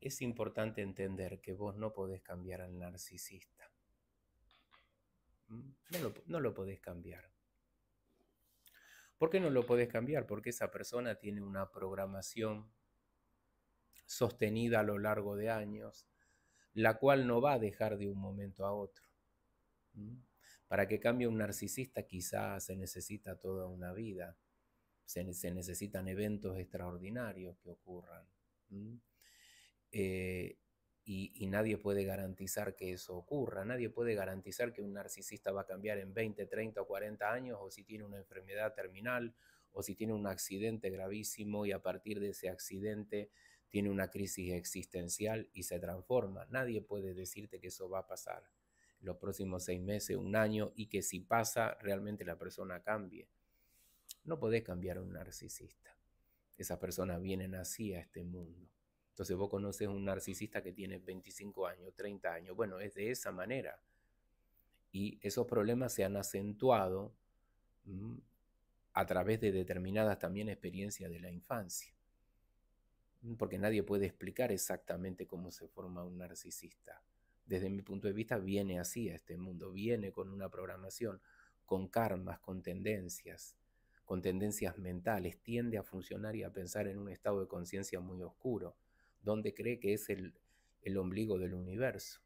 es importante entender que vos no podés cambiar al narcisista. Mm, no lo, no podés cambiar. ¿Por qué no lo podés cambiar? Porque esa persona tiene una programación sostenida a lo largo de años, la cual no va a dejar de un momento a otro. Para que cambie un narcisista quizás se necesita toda una vida, se, se necesitan eventos extraordinarios que ocurran. Eh, y, nadie puede garantizar que eso ocurra, nadie puede garantizar que un narcisista va a cambiar en 20, 30 o 40 años, o si tiene una enfermedad terminal, o si tiene un accidente gravísimo y a partir de ese accidente tiene una crisis existencial y se transforma. Nadie puede decirte que eso va a pasar los próximos seis meses, un año, y que si pasa, realmente la persona cambie. No podés cambiar a un narcisista. Esas personas vienen así a este mundo. Entonces vos conoces un narcisista que tiene 25 años, 30 años. Bueno, es de esa manera. Y esos problemas se han acentuado mm, a través de determinadas también experiencias de la infancia. Mm, porque nadie puede explicar exactamente cómo se forma un narcisista. Desde mi punto de vista viene así a este mundo, viene con una programación, con karmas, con tendencias, con tendencias mentales, tiende a funcionar y a pensar en un estado de conciencia muy oscuro donde cree que es el, ombligo del universo.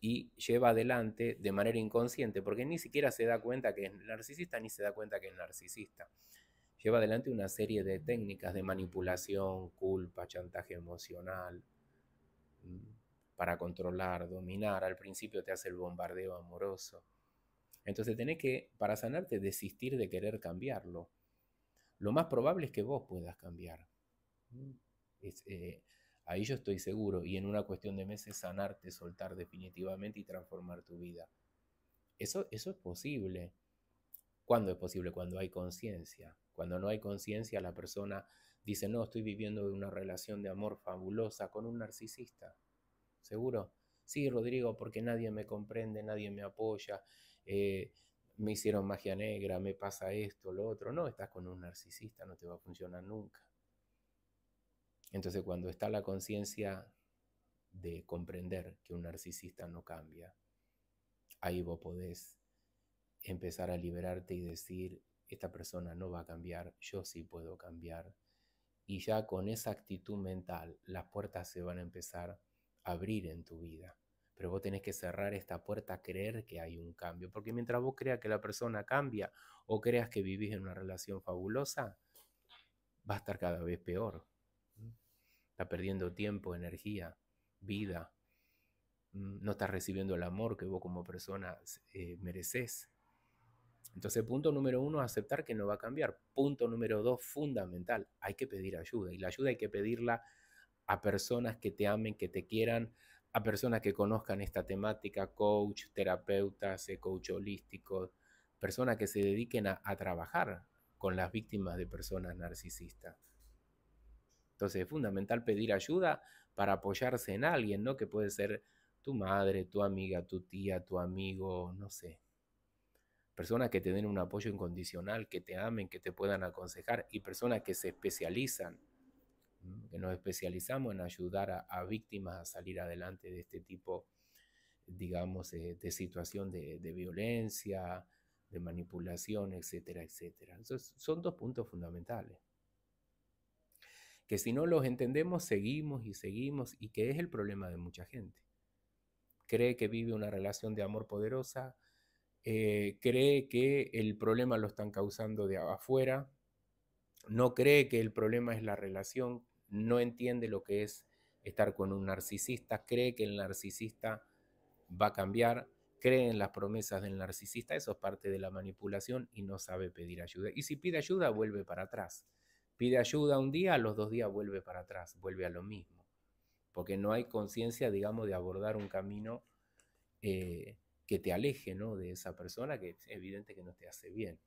Y lleva adelante de manera inconsciente, porque ni siquiera se da cuenta que es narcisista, ni se da cuenta que es narcisista. Lleva adelante una serie de técnicas de manipulación, culpa, chantaje emocional, mm, para controlar, dominar. Al principio te hace el bombardeo amoroso. Entonces tenés que, para sanarte, desistir de querer cambiarlo. Lo más probable es que vos puedas cambiar. Eh, ahí yo estoy seguro. Y en una cuestión de meses sanarte, soltar definitivamente y transformar tu vida. Eso, eso es posible. ¿Cuándo es posible? Cuando hay conciencia. Cuando no hay conciencia, la persona dice, no, estoy viviendo una relación de amor fabulosa con un narcisista. ¿Seguro? Sí, Rodrigo, porque nadie me comprende, nadie me apoya, eh, me hicieron magia negra, me pasa esto, lo otro. No, estás con un narcisista, no te va a funcionar nunca. Entonces cuando está la conciencia de comprender que un narcisista no cambia, ahí vos podés empezar a liberarte y decir, esta persona no va a cambiar, yo sí puedo cambiar. Y ya con esa actitud mental, las puertas se van a empezar a abrir en tu vida. Pero vos tenés que cerrar esta puerta, creer que hay un cambio. Porque mientras vos creas que la persona cambia o creas que vivís en una relación fabulosa, va a estar cada vez peor perdiendo tiempo, energía, vida, mm, no estás recibiendo el amor que vos como persona eh, mereces. Entonces, punto número uno, aceptar que no va a cambiar. Punto número dos, fundamental, hay que pedir ayuda. Y la ayuda hay que pedirla a personas que te amen, que te quieran, a personas que conozcan esta temática, coach, terapeutas, eh, coach holísticos, personas que se dediquen a trabajar con las víctimas de personas narcisistas. Entonces es fundamental pedir ayuda para apoyarse en alguien, ¿no? Que puede ser tu madre, tu amiga, tu tía, tu amigo, no sé. Personas que te den un apoyo incondicional, que te amen, que te puedan aconsejar y personas que se especializan, que nos especializamos en ayudar a, víctimas a salir adelante de este tipo, digamos, eh, de situación de, de violencia, de manipulación, etcétera, etcétera. Entonces, son dos puntos fundamentales que si no los entendemos seguimos y seguimos y que es el problema de mucha gente. Cree que vive una relación de amor poderosa, eh, cree que el problema lo están causando de afuera, no cree que el problema es la relación, no entiende lo que es estar con un narcisista, cree que el narcisista va a cambiar, cree en las promesas del narcisista, eso es parte de la manipulación y no sabe pedir ayuda. Y si pide ayuda, vuelve para atrás. Pide ayuda un día, a los dos días vuelve para atrás, vuelve a lo mismo, porque no hay conciencia, digamos, de abordar un camino eh, que te aleje ¿no? de esa persona, que es evidente que no te hace bien.